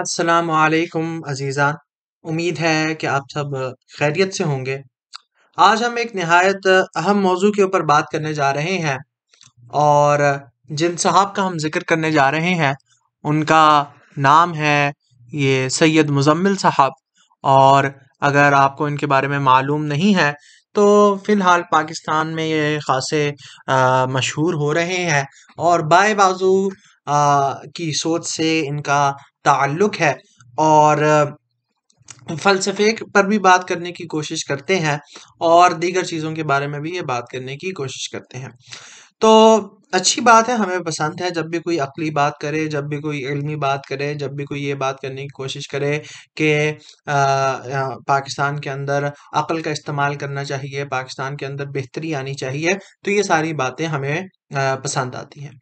असलकम अज़ीज़ा उम्मीद है कि आप सब खैरियत से होंगे आज हम एक नहायत अहम मौजू के ऊपर बात करने जा रहे हैं और जिन साहब का हम जिक्र करने जा रहे हैं उनका नाम है ये सैयद मुजम्मिल साहब और अगर आपको इनके बारे में मालूम नहीं है तो फ़िलहाल पाकिस्तान में ये ख़ासे मशहूर हो रहे हैं और बाय बाजू की सोच से इनका ताल्लुक़ है और फ़लसफ़े पर भी बात करने की कोशिश करते हैं और दीगर चीज़ों के बारे में भी ये बात करने की कोशिश करते हैं तो अच्छी बात है हमें पसंद है जब भी कोई अकली बात करे जब भी कोई इल्मी बात करे जब भी कोई ये बात करने की कोशिश करे कि पाकिस्तान के अंदर अकल का इस्तेमाल करना चाहिए पाकिस्तान के अंदर बेहतरी आनी चाहिए तो ये सारी बातें हमें आ, पसंद आती हैं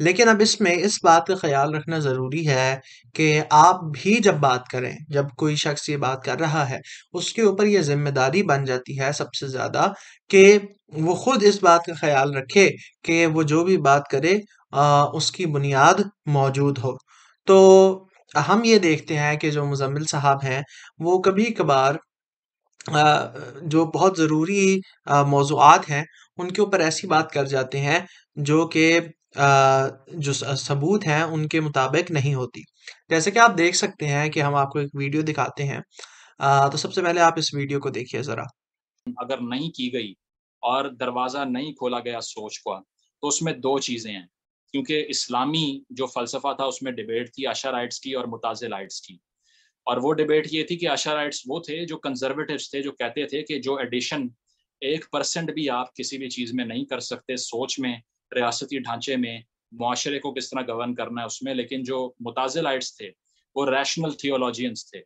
लेकिन अब इसमें इस बात का ख्याल रखना ज़रूरी है कि आप भी जब बात करें जब कोई शख्स ये बात कर रहा है उसके ऊपर ये जिम्मेदारी बन जाती है सबसे ज़्यादा कि वो खुद इस बात का ख्याल रखे कि वो जो भी भी बात करे आ, उसकी बुनियाद मौजूद हो तो हम ये देखते हैं कि जो मुजम्मिल साहब हैं वो कभी कभार जो बहुत ज़रूरी मौजूद हैं उनके ऊपर ऐसी बात कर जाते हैं जो कि जो सबूत हैं उनके मुताबिक नहीं होती जैसे कि आप देख सकते हैं कि हम आपको एक वीडियो दिखाते हैं तो सबसे पहले आप इस वीडियो को देखिए ज़रा अगर नहीं की गई और दरवाज़ा नहीं खोला गया सोच का तो उसमें दो चीज़ें हैं क्योंकि इस्लामी जो फ़लसफ़ा था उसमें डिबेट थी आशा राइट्स की और मुताज़ राइट्स की और वो डिबेट ये थी कि आशा राइट्स वो थे जो कंजर्वेटिव थे जो कहते थे कि जो एडिशन एक परसेंट भी आप किसी भी चीज़ में नहीं कर सकते सोच में रियासती ढांचे में माशरे को किस तरह गवर्न करना है उसमें लेकिन जो मुताज़ राइट्स थे वो रैशनल थियोलॉजियंस थे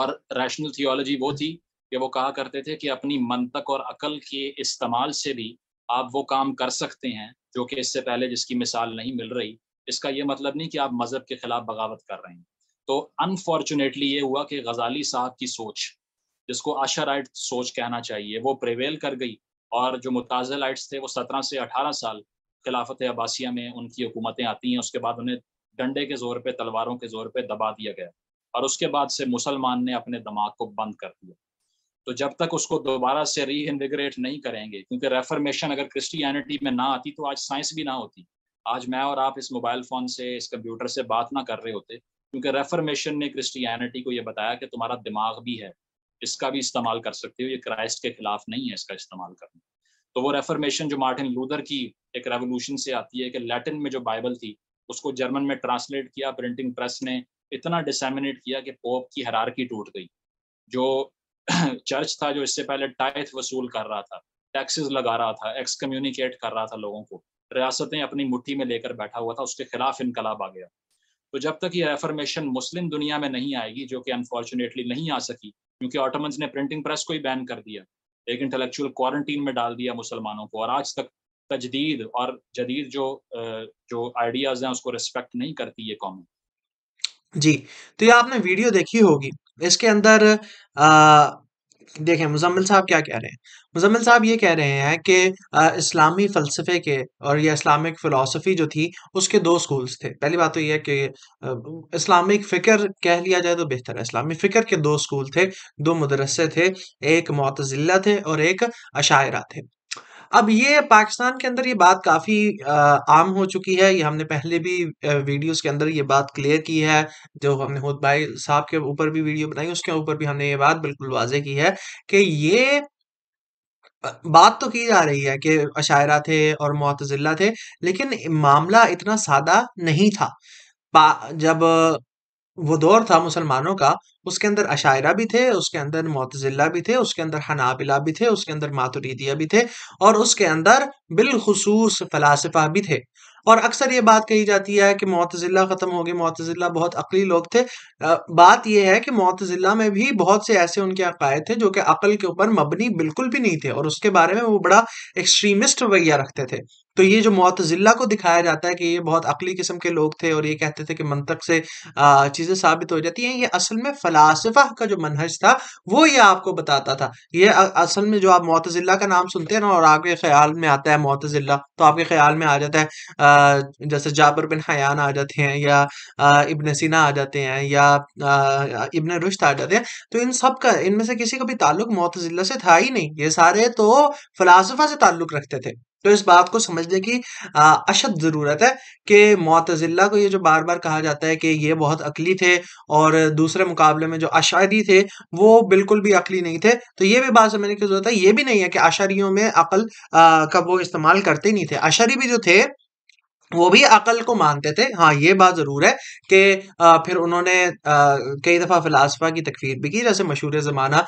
और रैशनल थियोलॉजी वो थी कि वो कहा करते थे कि अपनी मनतक और अकल के इस्तेमाल से भी आप वो काम कर सकते हैं जो कि इससे पहले जिसकी मिसाल नहीं मिल रही इसका ये मतलब नहीं कि आप मज़हब के खिलाफ बगावत कर रहे हैं तो अनफॉर्चुनेटली ये हुआ कि गजाली साहब की सोच जिसको आशाराइट सोच कहना चाहिए वो प्रिवेल कर गई और जो लाइट्स थे वो सत्रह से अठारह साल खिलाफत अब्बासिया में उनकी हुकूमतें आती हैं उसके बाद उन्हें डंडे के जोर पे तलवारों के जोर पे दबा दिया गया और उसके बाद से मुसलमान ने अपने दिमाग को बंद कर दिया तो जब तक उसको दोबारा से री इन्विग्रेट नहीं करेंगे क्योंकि रेफरमेशन अगर क्रिस्टियनिटी में ना आती तो आज साइंस भी ना होती आज मैं और आप इस मोबाइल फोन से इस कंप्यूटर से बात ना कर रहे होते क्योंकि रेफरमेशन ने क्रिस्टियनिटी को यह बताया कि तुम्हारा दिमाग भी है इसका भी इस्तेमाल कर सकते हो ये क्राइस्ट के खिलाफ नहीं है इसका इस्तेमाल करना तो वो रेफरमेशन जो मार्टिन लूदर की एक रेवोल्यूशन से आती है कि लैटिन में जो बाइबल थी उसको जर्मन में ट्रांसलेट किया प्रिंटिंग प्रेस ने इतना डिसेमिनेट किया कि पोप की हरारकी टूट गई जो चर्च था जो इससे पहले टाइथ वसूल कर रहा था टैक्सेस लगा रहा था एक्स कम्युनिकेट कर रहा था लोगों को रियासतें अपनी मुट्ठी में लेकर बैठा हुआ था उसके खिलाफ इनकलाब आ गया तो जब तक ये रेफरमेशन मुस्लिम दुनिया में नहीं आएगी जो कि अनफॉर्चुनेटली नहीं आ सकी क्योंकि ऑटोमन्स ने प्रिंटिंग प्रेस को ही बैन कर दिया एक इंटेलेक्चुअल क्वारंटीन में डाल दिया मुसलमानों को और आज तक तजदीद और जदीद जो जो आइडियाज हैं उसको रिस्पेक्ट नहीं करती ये कौम जी तो ये आपने वीडियो देखी होगी इसके अंदर देखें मुजम्मिल साहब क्या कह रहे हैं मुजम्मिल साहब ये कह रहे हैं कि इस्लामी फ़लसफ़े के और या इस्लामिक फ़िलासफ़ी जो थी उसके दो स्कूल्स थे पहली बात तो ये है कि इस्लामिक फ़िक्र कह लिया जाए तो बेहतर है इस्लामी फ़िक्र के दो स्कूल थे दो मदरसे थे एक मतज़िला थे और एक अशायरा थे अब ये पाकिस्तान के अंदर ये बात काफ़ी आम हो चुकी है ये हमने पहले भी वीडियोस के अंदर ये बात क्लियर की है जो हमने होद भाई साहब के ऊपर भी वीडियो बनाई उसके ऊपर भी हमने ये बात बिल्कुल वाजे की है कि ये बात तो की जा रही है कि अशायरा थे और मतजिला थे लेकिन मामला इतना सादा नहीं था जब वो दौर था मुसलमानों का उसके अंदर अशायरा भी थे उसके अंदर मोतजिला भी थे उसके अंदर हनाबिला भी थे उसके अंदर मातुरीदिया भी थे और उसके अंदर बिलखसूस फलासफा भी थे और अक्सर ये बात कही जाती है कि मोतजिला ख़त्म हो गए मोतजिला बहुत अकली लोग थे बात यह है कि मोतजिला में भी बहुत से ऐसे उनके अकायद थे जो कि अकल के ऊपर मबनी बिल्कुल भी नहीं थे और उसके बारे में वो बड़ा एक्सट्रीमिस्ट रवैया रखते थे तो ये जो मोतजिला को दिखाया जाता है कि ये बहुत अकली किस्म के लोग थे और ये कहते थे कि मंतक से चीज़ें साबित हो जाती हैं ये असल में फला फलासफा का जो मनहज था वो ये आपको बताता था ये असल में जो आप मोतजिल्ला का नाम सुनते हैं ना और आपके ख्याल में आता है मोतजिल्ला तो आपके ख्याल में आ जाता है जैसे जाबर बिन हयान आ जाते हैं या इबन सिना आ जाते हैं या इबन रुश्त आ जाते हैं तो इन सब का इनमें से किसी का भी ताल्लुक मोतजिल्ला से था ही नहीं ये सारे तो फलासफा से ताल्लुक रखते थे तो इस बात को समझने की अशद ज़रूरत है कि मोतजिल्ला को ये जो बार बार कहा जाता है कि ये बहुत अकली थे और दूसरे मुकाबले में जो अशारी थे वो बिल्कुल भी अकली नहीं थे तो ये भी बात समझने की ज़रूरत है ये भी नहीं है कि आशारियों में अकल का वो इस्तेमाल करते नहीं थे अशारी भी जो थे वो भी अकल को मानते थे हाँ ये बात ज़रूर है कि फिर उन्होंने कई दफ़ा फ़िलासफ़ा की तकफीर भी की जैसे मशहूर ज़माना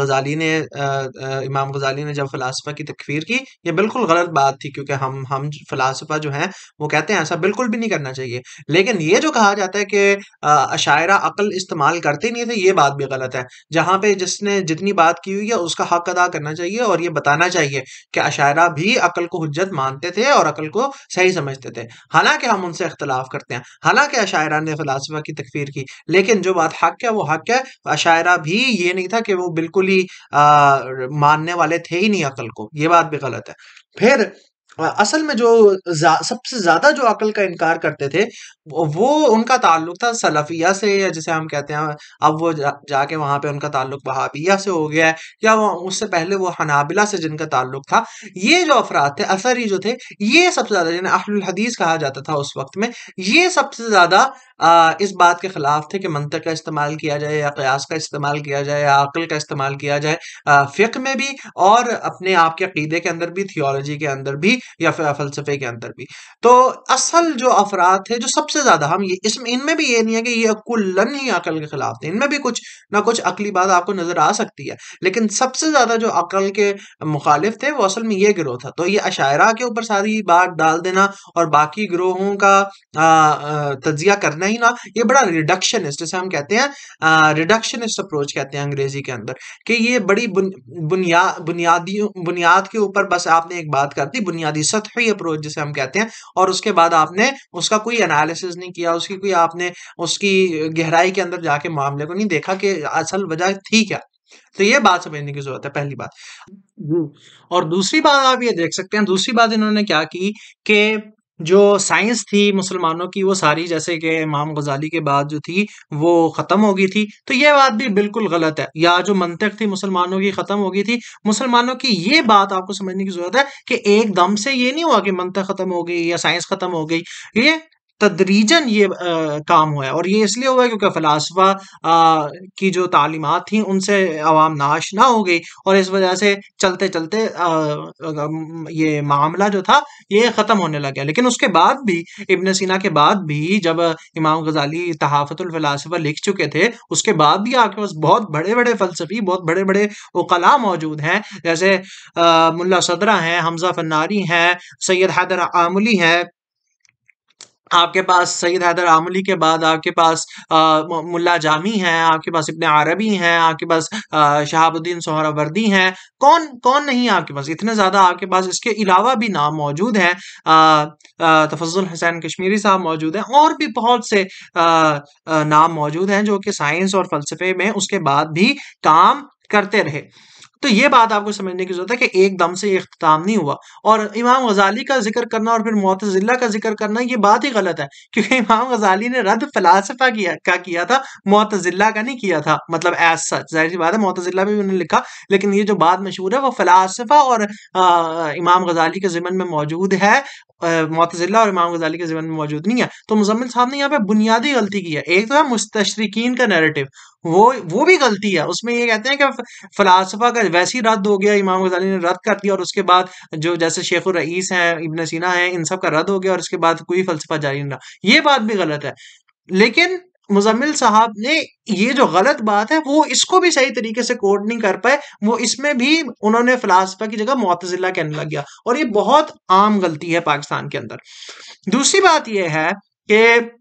गजाली ने आ, इमाम गजाली ने जब फ़िलासफ़ा की तकफीर की ये बिल्कुल गलत बात थी क्योंकि हम हम फ़िलासफ़ा जो हैं वो कहते हैं ऐसा बिल्कुल भी नहीं करना चाहिए लेकिन ये जो कहा जाता है कि अशायरा अकल इस्तेमाल करते नहीं थे ये बात भी गलत है जहाँ पर जिसने जितनी बात की हुई है उसका हक अदा करना चाहिए और ये बताना चाहिए कि अशायरा भी अकल को हजत मानते थे और अकल को सही समझते थे देते हालांकि हम उनसे अख्तिलाफ करते हैं हालांकि अशायरा ने फलासफा की तकफीर की लेकिन जो बात हक है वो हक है अशायरा भी ये नहीं था कि वो बिल्कुल ही आ, मानने वाले थे ही नहीं अकल को ये बात भी गलत है फिर असल में जो जा, सबसे ज्यादा जो अकल का इनकार करते थे वो उनका ताल्लुक था सलफिया से या जिसे हम कहते हैं अब वो जा, जाके वहाँ पे उनका ताल्लुक बहाबिया से हो गया है या वो उससे पहले वो हनाबिला से जिनका ताल्लुक था ये जो अफराद थे असरी जो थे ये सबसे ज्यादा जिन्हें अहल हदीस कहा जाता था उस वक्त में ये सबसे ज्यादा इस बात के खिलाफ थे कि मंत्र का इस्तेमाल किया जाए या कयास का इस्तेमाल किया जाए या अकल का इस्तेमाल किया जाए फ़िक में भी और अपने आप अकीदे के अंदर भी थियोलॉजी के अंदर भी या फिर फलसफे के अंदर भी तो असल जो अफराद थे जो सबसे ज़्यादा हम ये इसमें इनमें भी ये नहीं है कि ये कुल्लन ही अकल के खिलाफ थे इनमें भी कुछ ना कुछ अकली बात आपको नज़र आ सकती है लेकिन सबसे ज़्यादा जो अकल के मुखालिफ थे वो असल में ये ग्रोह था तो ये अशायरा के ऊपर सारी बात डाल देना और बाकी गिरोहों का तजिया करना ही ना ये बड़ा रिडक्शनिस्ट जैसे हम कहते हैं रिडक्शनिस्ट अप्रोच कहते हैं अंग्रेजी के अंदर कि ये बड़ी बुनिया बुनियादी बुनियाद के ऊपर बस आपने एक बात कर दी बुनियादी हमारी सतही अप्रोच जिसे हम कहते हैं और उसके बाद आपने उसका कोई एनालिसिस नहीं किया उसकी कोई आपने उसकी गहराई के अंदर जाके मामले को नहीं देखा कि असल वजह थी क्या तो ये बात समझने की जरूरत है पहली बात और दूसरी बात आप ये देख सकते हैं दूसरी बात इन्होंने क्या की कि जो साइंस थी मुसलमानों की वो सारी जैसे कि इमाम गजाली के बाद जो थी वो ख़त्म हो गई थी तो ये बात भी बिल्कुल गलत है या जो मंतक थी मुसलमानों की ख़त्म हो गई थी मुसलमानों की ये बात आपको समझने की ज़रूरत है कि एकदम से ये नहीं हुआ कि मंतक ख़त्म हो गई या साइंस ख़त्म हो गई ये तदरीजन ये आ, काम हुआ है और ये इसलिए हुआ है क्योंकि फलासफा की जो तालीमत थी उनसे आवाम ना हो गई और इस वजह से चलते चलते आ, ये मामला जो था ये ख़त्म होने लग गया लेकिन उसके बाद भी इबन सीना के बाद भी जब इमाम गजाली तहाफ़तलफ़लासफ़ा लिख चुके थे उसके बाद भी आपके पास बहुत बड़े बड़े फ़लसफ़ी बहुत बड़े बड़े वकला मौजूद हैं जैसे मुला सदरा हैं हमज़ा फन्नारी हैं सैयद हैदर आमली हैं आपके पास सईद हैदर आमली के बाद आपके पास मुल्ला जामी हैं आपके पास इब्ने अरबी हैं आपके पास शहाबुद्दीन सोहरावर्दी हैं कौन कौन नहीं आपके पास इतने ज़्यादा आपके पास इसके अलावा भी नाम मौजूद हैं तफजुल हसैन कश्मीरी साहब मौजूद हैं और भी बहुत से आ, आ, नाम मौजूद हैं जो कि साइंस और फलसफे में उसके बाद भी काम करते रहे तो ये बात आपको समझने की जरूरत है कि एकदम से अख्ताम नहीं हुआ और इमाम गजाली का जिक्र करना और फिर मोतजिला का जिक्र करना ये बात ही गलत है क्योंकि इमाम गजाली ने रद्द फलासफा किया का किया था मोतजिला का नहीं किया था मतलब एज सच जाहिर सी बात है मोतजिला भी उन्होंने लिखा लेकिन ये जो बात मशहूर है वो फलासफा और आ, इमाम गजाली के जिमन में मौजूद है मोतजिला और इमाम गजाली के जीवन में मौजूद नहीं है तो मुजम्मिल साहब ने यहाँ पे बुनियादी गलती की है एक तो है मुस्तशरकिन का नैरेटिव वो वो भी गलती है उसमें ये कहते हैं कि फलासफा का वैसे ही रद्द हो गया इमाम गजाली ने रद्द कर दिया और उसके बाद जो जैसे शेख रईस हैं इबन सीना हैं इन सब का रद्द हो गया और उसके बाद कोई फलसफा जारी नहीं रहा ये बात भी गलत है लेकिन मुजम्मिल साहब ने ये जो गलत बात है वो इसको भी सही तरीके से कोड नहीं कर पाए वो इसमें भी उन्होंने फिलासफा की जगह मोतजिला कहने लग गया और ये बहुत आम गलती है पाकिस्तान के अंदर दूसरी बात यह है कि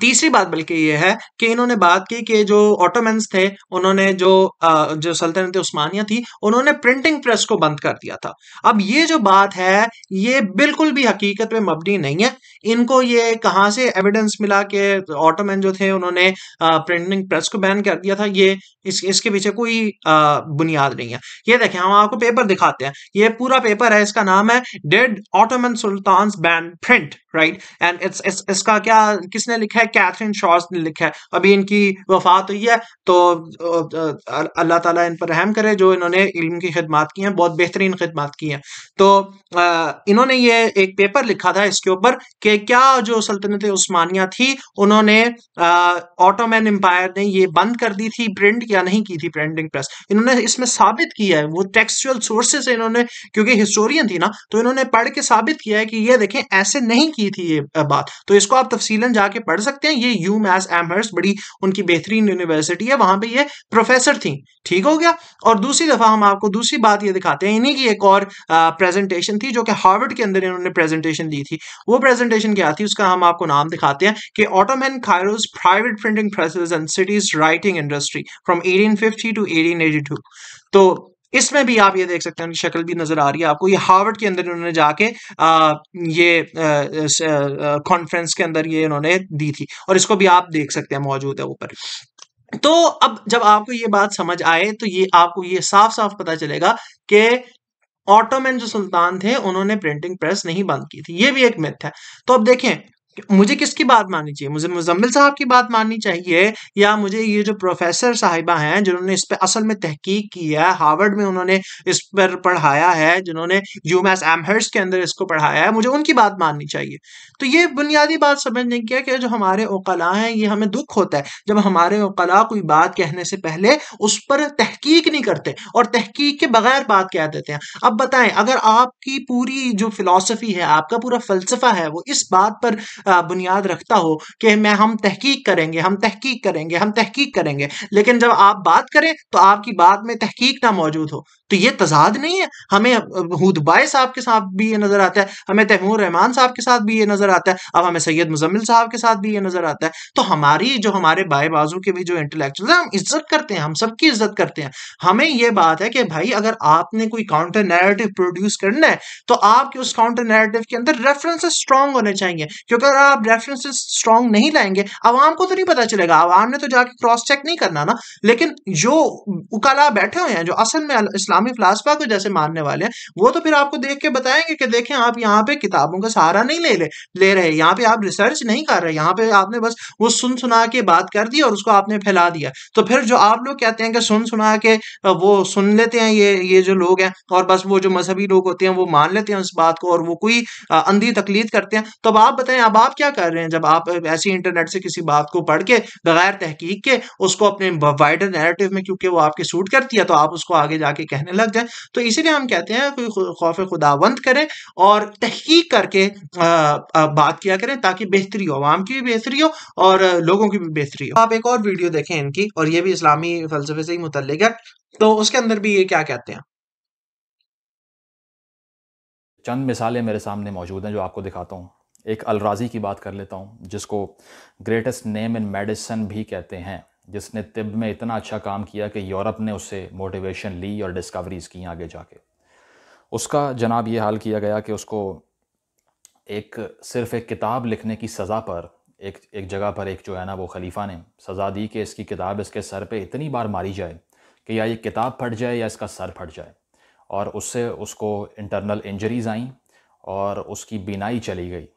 तीसरी बात बल्कि ये है कि इन्होंने बात की कि जो ऑटोमेंस थे उन्होंने जो आ, जो सल्तनत उस्मानिया थी उन्होंने प्रिंटिंग प्रेस को बंद कर दिया था अब ये जो बात है ये बिल्कुल भी हकीकत में मबनी नहीं है इनको ये कहाँ से एविडेंस मिला कि ऑटोमैन जो थे उन्होंने आ, प्रिंटिंग प्रेस को बैन कर दिया था ये इस इसके पीछे कोई बुनियाद नहीं है ये देखें हम आपको पेपर दिखाते हैं ये पूरा पेपर है इसका नाम है the Ottoman sultan ban print right and its इसका क्या किसने लिखा है कैथरीन शॉर्स ने लिखा है अभी इनकी वफात हुई है तो अल्लाह ताला इन पर रहम करे जो इन्होंने इल्म की खिदमत की हैं बहुत बेहतरीन खिदमत की हैं तो इन्होंने ये एक पेपर लिखा था इसके ऊपर कि क्या जो सल्तनत उस्मानिया थी उन्होंने ऑटोमैन एम्पायर ने ये बंद कर दी थी प्रिंट या नहीं की थी प्रिंटिंग प्रेस इन्होंने इसमें साबित किया है वो टेक्सचुअल सोर्सेज इन्होंने क्योंकि हिस्टोरियन थी ना तो इन्होंने पढ़ के साबित किया है कि ये देखें ऐसे नहीं की थी ये बात तो इसको आप तफसीलन जाके पढ़ सकते सकते हैं ये यू मैस एमहर्स बड़ी उनकी बेहतरीन यूनिवर्सिटी है वहां पे ये प्रोफेसर थी ठीक हो गया और दूसरी दफा हम आपको दूसरी बात ये दिखाते हैं इन्हीं की एक और प्रेजेंटेशन थी जो कि हार्वर्ड के अंदर इन्होंने प्रेजेंटेशन दी थी वो प्रेजेंटेशन क्या थी उसका हम आपको नाम दिखाते हैं कि ऑटोमैन खायरोज private printing presses and cities writing industry from eighteen to eighteen तो इसमें भी आप ये देख सकते हैं शक्ल भी नजर आ रही है आपको ये हार्वर्ड के अंदर उन्होंने जाके आ, ये कॉन्फ्रेंस के अंदर ये उन्होंने दी थी और इसको भी आप देख सकते हैं मौजूद है ऊपर तो अब जब आपको ये बात समझ आए तो ये आपको ये साफ साफ पता चलेगा कि ऑटोमैन जो सुल्तान थे उन्होंने प्रिंटिंग प्रेस नहीं बंद की थी ये भी एक मिथ है तो अब देखें मुझे किसकी बात माननी चाहिए मुझे मुजम्मिल साहब की बात माननी चाहिए या मुझे ये जो प्रोफेसर साहिबा हैं जिन्होंने इस पर असल में तहकीक की है हार्वर्ड में उन्होंने इस पर पढ़ाया है जिन्होंने यू मैस एमहर्स के अंदर इसको पढ़ाया है मुझे उनकी बात माननी चाहिए तो ये बुनियादी बात समझने की है कि जो हमारे वकला हैं ये हमें दुख होता है जब हमारे वकला कोई बात कहने से पहले उस पर तहकीक नहीं करते और तहकीक के बगैर बात कह देते हैं अब बताएं अगर आपकी पूरी जो फिलासफी है आपका पूरा फलसफा है वो इस बात पर बुनियाद रखता हो कि मैं हम तहकीक करेंगे हम तहकीक करेंगे हम तहकीक करेंगे लेकिन जब आप बात करें तो आपकी बात में तहकीक ना मौजूद हो तो ये तजाद नहीं है हमें हुदबाई साहब के साथ भी ये नजर आता है हमें तैमूर रहमान साहब के साथ भी ये नजर आता है अब हमें सैयद मुजम्मिल साहब के साथ भी ये नजर आता है तो हमारी जो हमारे बाए बाजू के भी जो इंटेलेक्चुअल है हम इज्जत करते हैं हम सबकी इज्जत करते हैं हमें ये बात है कि भाई अगर आपने कोई काउंटर नैरेटिव प्रोड्यूस करना है तो आपके उस काउंटर नैरेटिव के अंदर रेफरेंसेस स्ट्रांग होने चाहिए क्योंकि अगर आप रेफरेंसेस स्ट्रांग नहीं लाएंगे आवाम को तो नहीं पता चलेगा आवाम ने तो जाके क्रॉस चेक नहीं करना ना लेकिन जो उकाला बैठे हुए हैं जो असल में इस्लाम इस्लामी फलासफा को जैसे मानने वाले हैं वो तो फिर आपको देख के बताएंगे कि देखें आप यहाँ पे किताबों का सहारा नहीं ले ले, ले रहे यहाँ पे आप रिसर्च नहीं कर रहे यहाँ पे आपने बस वो सुन सुना के बात कर दी और उसको आपने फैला दिया तो फिर जो आप लोग कहते हैं कि सुन सुना के वो सुन लेते हैं ये ये जो लोग हैं और बस वो जो मजहबी लोग होते हैं वो मान लेते हैं उस बात को और वो कोई अंधी तकलीद करते हैं तो अब आप बताएं अब आप क्या कर रहे हैं जब आप ऐसी इंटरनेट से किसी बात को पढ़ के बगैर तहकीक के उसको अपने वाइडर नैरेटिव में क्योंकि वो आपके सूट करती है तो आप उसको आगे जाके कहने करने लग जाए तो इसीलिए हम कहते हैं कि खौफ खुदावंद करें और तहकीक करके बात किया करें ताकि बेहतरी हो आवाम की भी बेहतरी हो और लोगों की भी बेहतरी हो आप एक और वीडियो देखें इनकी और ये भी इस्लामी फलसफे से ही मुतलिक है तो उसके अंदर भी ये क्या कहते हैं चंद मिसालें मेरे सामने मौजूद हैं जो आपको दिखाता हूँ एक अलराजी की बात कर लेता हूँ जिसको ग्रेटेस्ट नेम इन मेडिसन भी कहते हैं जिसने तिब में इतना अच्छा काम किया कि यूरोप ने उससे मोटिवेशन ली और डिस्कवरीज़ की आगे जाके उसका जनाब ये हाल किया गया कि उसको एक सिर्फ़ एक किताब लिखने की सज़ा पर एक एक जगह पर एक जो है ना वो खलीफा ने सज़ा दी कि इसकी किताब इसके सर पे इतनी बार मारी जाए कि या ये किताब फट जाए या इसका सर फट जाए और उससे उसको इंटरनल इंजरीज आईं और उसकी बीनाई चली गई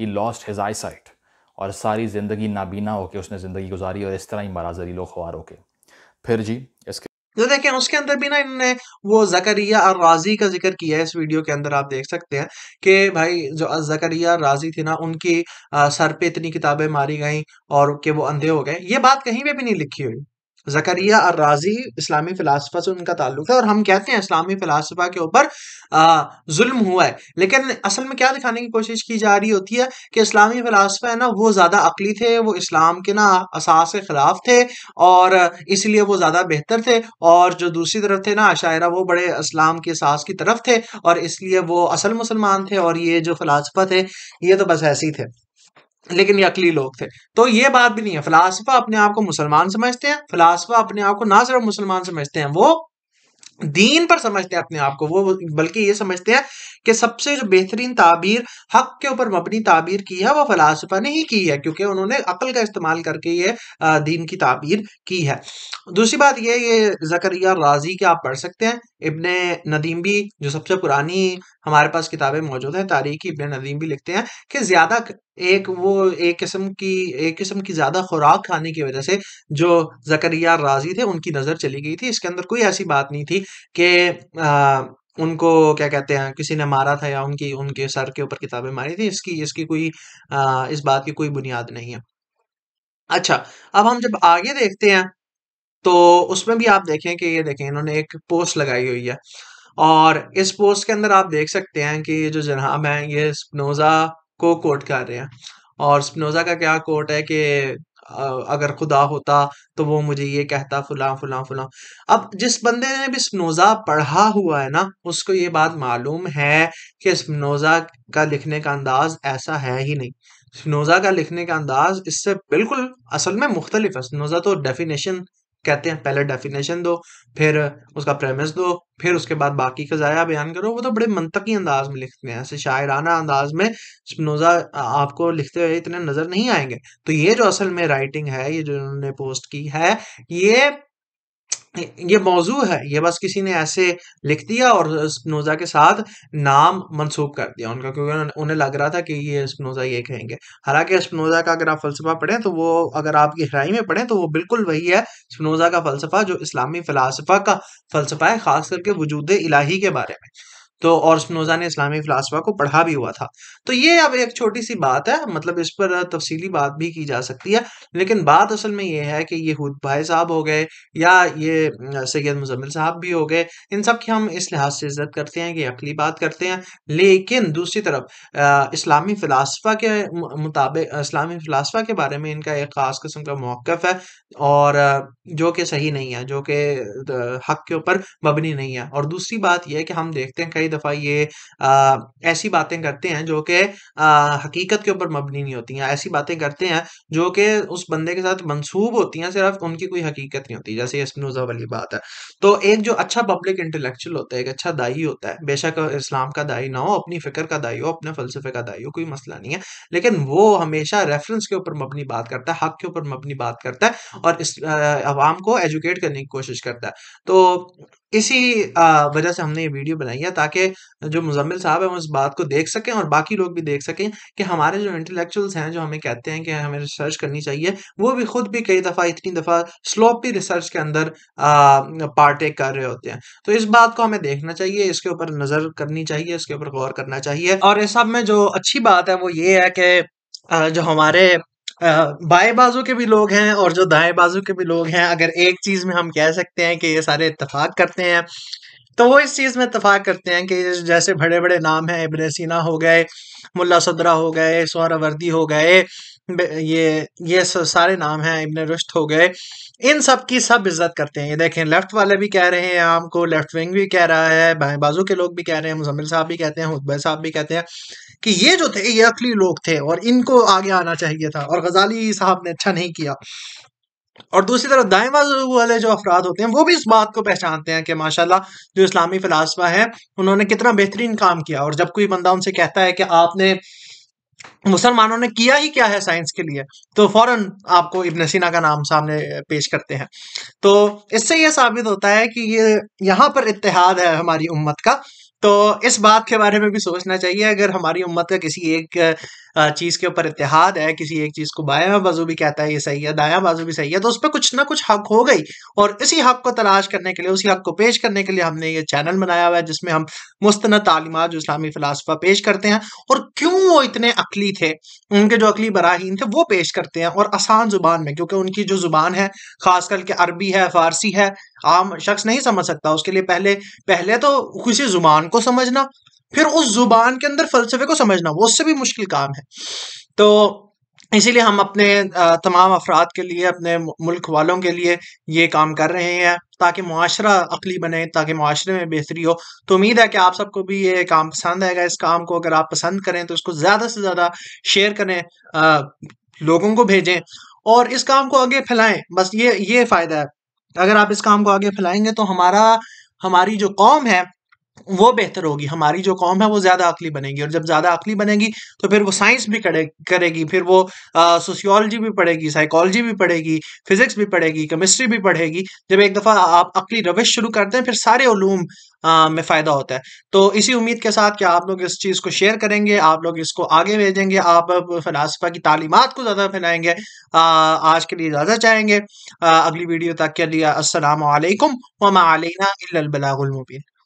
he lost his eyesight और सारी ज़िंदगी नाबीना होकर उसने ज़िंदगी गुजारी और इस तरह ही मरा जलीलो ख्वार होके फिर जी इसके तो देखें उसके अंदर भी ना इन्होंने वो जकरिया और राजी का जिक्र किया है इस वीडियो के अंदर आप देख सकते हैं कि भाई जो जकरिया राजी थी ना उनकी सर पे इतनी किताबें मारी गई और के वो अंधे हो गए ये बात कहीं पे भी नहीं लिखी हुई जकरिया और राजी इस्लामी फ़िलासफ़ा से उनका ताल्लुक है और हम कहते हैं इस्लामी फ़िलासफ़ा के ऊपर जुल्म हुआ है लेकिन असल में क्या दिखाने की कोशिश की जा रही होती है कि इस्लामी फ़िलासफ़ा है ना वो ज़्यादा अकली थे वो इस्लाम के ना असास के ख़िलाफ़ थे और इसलिए वो ज़्यादा बेहतर थे और जो दूसरी तरफ थे ना अशायरा वो बड़े इस्लाम के असास की तरफ थे और इसलिए वो असल मुसलमान थे और ये जो फ़िलासफ़ा थे ये तो बस ऐसे ही थे लेकिन ये अकली लोग थे तो ये बात भी नहीं है फिलासफा अपने आप को मुसलमान समझते हैं फिलासफा अपने आप को ना सिर्फ मुसलमान समझते हैं वो दीन पर समझते हैं अपने आप को वो बल्कि ये समझते हैं कि सबसे जो बेहतरीन ताबीर हक के ऊपर मबनी ताबीर की है वो फलासफा ने ही की है क्योंकि उन्होंने अकल का इस्तेमाल करके ये दीन की ताबीर की है दूसरी बात ये ये जकरिया राजी के आप पढ़ सकते हैं इबन नदीम भी जो सबसे पुरानी हमारे पास किताबें मौजूद हैं तारीख इबन नदीम भी लिखते हैं कि ज़्यादा एक वो एक किस्म की एक किस्म की ज़्यादा खुराक खाने की वजह से जो जकरिया राजी थे उनकी नज़र चली गई थी इसके अंदर कोई ऐसी बात नहीं थी कि उनको क्या कहते हैं किसी ने मारा था या उनकी उनके सर के ऊपर किताबें मारी थी इसकी इसकी कोई आ, इस बात की कोई बुनियाद नहीं है अच्छा अब हम जब आगे देखते हैं तो उसमें भी आप देखें कि ये देखें इन्होंने एक पोस्ट लगाई हुई है और इस पोस्ट के अंदर आप देख सकते हैं कि जो जनाब हैं ये स्पनोज़ा को कोट कर रहे हैं और स्पनोज़ा का क्या कोट है कि अगर खुदा होता तो वो मुझे ये कहता फुला फुला फुला अब जिस बंदे ने भी स्पनोज़ा पढ़ा हुआ है ना उसको ये बात मालूम है कि स्पनोज़ा का लिखने का अंदाज ऐसा है ही नहीं स्पनोज़ा का लिखने का अंदाज इससे बिल्कुल असल में मुख्तलिफ है स्पनोज़ा तो डेफिनेशन कहते हैं पहले डेफिनेशन दो फिर उसका प्रेमिस दो फिर उसके बाद बाकी का जया बयान करो वो तो बड़े मनतकी अंदाज में लिखते हैं ऐसे शायराना अंदाज में स्पनोज़ा आपको लिखते हुए इतने नज़र नहीं आएंगे तो ये जो असल में राइटिंग है ये जो उन्होंने पोस्ट की है ये ये मौजू है ये बस किसी ने ऐसे लिख दिया और स्पनोजा के साथ नाम मनसूख कर दिया उनका क्योंकि उन्हें लग रहा था कि ये स्पनोजा ये कहेंगे हालांकि स्पनोजा का अगर आप फलसफा पढ़ें तो वो अगर आप गहराई में पढ़ें तो वो बिल्कुल वही है स्पनोजा का फलसफा जो इस्लामी फिलासफा का फलसफा है खास करके वजूद इलाही के बारे में तो और स्पनोजा ने इस्लामी फिलासफा को पढ़ा भी हुआ था तो ये अब एक छोटी सी बात है मतलब इस पर तफसीली बात भी की जा सकती है लेकिन बात असल में ये है कि ये हूद भाई साहब हो गए या ये सैयद मुजम्मिल साहब भी हो गए इन सब की हम इस लिहाज से इज्जत करते हैं कि अकली बात करते हैं लेकिन दूसरी तरफ इस्लामी फिलासफा के मुताबिक इस्लामी फिलासफा के बारे में इनका एक ख़ास किस्म का मौक़ है और जो कि सही नहीं है जो कि हक के ऊपर मबनी नहीं है और दूसरी बात यह कि हम देखते हैं कई कई दफ़ा ये आ, ऐसी बातें करते हैं जो कि हकीकत के ऊपर मबनी नहीं होती हैं ऐसी बातें करते हैं जो कि उस बंदे के साथ मंसूब होती हैं सिर्फ उनकी कोई हकीकत नहीं होती जैसे इसमनुजा वाली बात है तो एक जो अच्छा पब्लिक इंटेलेक्चुअल होता है एक अच्छा दाई होता है बेशक इस्लाम का दाई ना हो अपनी फ़िक्र का दाई हो अपने फ़लसफे का दाई हो कोई मसला नहीं है लेकिन वो हमेशा रेफरेंस के ऊपर मबनी बात करता है हक के ऊपर मबनी बात करता है और इस आवाम को एजुकेट करने की कोशिश करता है तो इसी वजह से हमने ये वीडियो बनाई है ताकि जो मुजम्मिल साहब हैं वो इस बात को देख सकें और बाकी लोग भी देख सकें कि हमारे जो इंटेलेक्चुअल्स हैं जो हमें कहते हैं कि हमें रिसर्च करनी चाहिए वो भी खुद भी कई दफ़ा इतनी दफ़ा स्लोपी रिसर्च के अंदर पार्टेक कर रहे होते हैं तो इस बात को हमें देखना चाहिए इसके ऊपर नज़र करनी चाहिए इसके ऊपर गौर करना चाहिए और इस सब में जो अच्छी बात है वो ये है कि जो हमारे बाएं बाजू के भी लोग हैं और जो दाएं बाजू के भी लोग हैं अगर एक चीज़ में हम कह सकते हैं कि ये सारे इतफाक करते हैं तो वो इस चीज़ में इतफाक करते हैं कि जैसे बड़े बड़े नाम हैं इबन सीना हो गए मुल्ला सदरा हो गए वर्दी हो गए ये ये सारे नाम हैं इबन रुश्त हो गए इन सब की सब इज्जत करते हैं ये देखें लेफ्ट वाले भी कह रहे हैं आम को लेफ्ट विंग भी कह रहा है बाएं बाजू के लोग भी कह रहे हैं मुजम्मिल साहब भी कहते हैं हुतबे साहब भी कहते हैं कि ये जो थे ये अकली लोग थे और इनको आगे आना चाहिए था और गजाली साहब ने अच्छा नहीं किया और दूसरी तरफ दाएं बाजू वाले जो अफराद होते हैं वो भी इस बात को पहचानते हैं कि माशाल्लाह जो इस्लामी फिलासफा है उन्होंने कितना बेहतरीन काम किया और जब कोई बंदा उनसे कहता है कि आपने मुसलमानों ने किया ही क्या है साइंस के लिए तो फौरन आपको इब्न सीना का नाम सामने पेश करते हैं तो इससे यह साबित होता है कि ये यहाँ पर इतिहाद है हमारी उम्मत का तो इस बात के बारे में भी सोचना चाहिए अगर हमारी उम्मत का किसी एक चीज़ के ऊपर इतिहाद है किसी एक चीज़ को बाया बाजू भी कहता है ये सही है दाया बाजू भी सही है तो उस पर कुछ ना कुछ हक हो गई और इसी हक को तलाश करने के लिए उसी हक को पेश करने के लिए हमने ये चैनल बनाया हुआ है जिसमें हम मुस्तना तालीमत जो इस्लामी फ़िलासफ़ा पेश करते हैं और क्यों क्यों वो इतने अकली थे उनके जो अकली बराहीन थे वो पेश करते हैं और आसान जुबान में क्योंकि उनकी जो जुबान है खास करके अरबी है फारसी है आम शख्स नहीं समझ सकता उसके लिए पहले पहले तो किसी जुबान को समझना फिर उस जुबान के अंदर फलसफे को समझना वो उससे भी मुश्किल काम है तो इसीलिए हम अपने तमाम अफराद के लिए अपने मुल्क वालों के लिए ये काम कर रहे हैं ताकि माशरा अकली बने ताकि माशरे में बेहतरी हो तो उम्मीद है कि आप सबको भी ये काम पसंद आएगा इस काम को अगर आप पसंद करें तो इसको ज़्यादा से ज़्यादा शेयर करें आ, लोगों को भेजें और इस काम को आगे फैलाएं बस ये ये फ़ायदा है अगर आप इस काम को आगे फैलाएंगे तो हमारा हमारी जो कौम है वो बेहतर होगी हमारी जो कौम है वो ज़्यादा अकली बनेगी और जब ज़्यादा अकली बनेगी तो फिर वो साइंस भी करे, करेगी फिर वो सोशियोलॉजी भी पढ़ेगी साइकोलॉजी भी पढ़ेगी फिजिक्स भी पढ़ेगी केमिस्ट्री भी पढ़ेगी जब एक दफ़ा आप अकली रविश शुरू करते हैं फिर सारे ओलूम में फ़ायदा होता है तो इसी उम्मीद के साथ कि आप लोग इस चीज़ को शेयर करेंगे आप लोग इसको आगे भेजेंगे आप फलासफा की तालीमत को ज़्यादा फैलाएंगे आज के लिए ज़्यादा चाहेंगे अगली वीडियो तक के लिए असलकम वमा अलैना